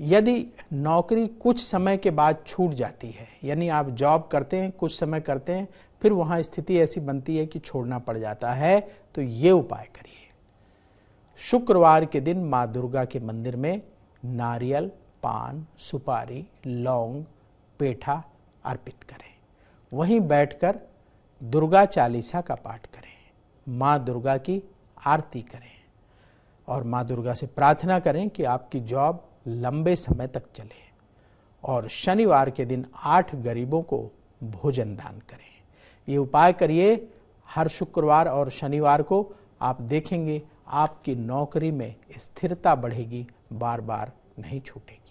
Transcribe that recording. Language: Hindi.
यदि नौकरी कुछ समय के बाद छूट जाती है यानी आप जॉब करते हैं कुछ समय करते हैं फिर वहाँ स्थिति ऐसी बनती है कि छोड़ना पड़ जाता है तो ये उपाय करिए शुक्रवार के दिन माँ दुर्गा के मंदिर में नारियल पान सुपारी लौंग पेठा अर्पित करें वहीं बैठकर दुर्गा चालीसा का पाठ करें माँ दुर्गा की आरती करें और माँ दुर्गा से प्रार्थना करें कि आपकी जॉब लंबे समय तक चले और शनिवार के दिन आठ गरीबों को भोजन दान करें ये उपाय करिए हर शुक्रवार और शनिवार को आप देखेंगे आपकी नौकरी में स्थिरता बढ़ेगी बार बार नहीं छूटेगी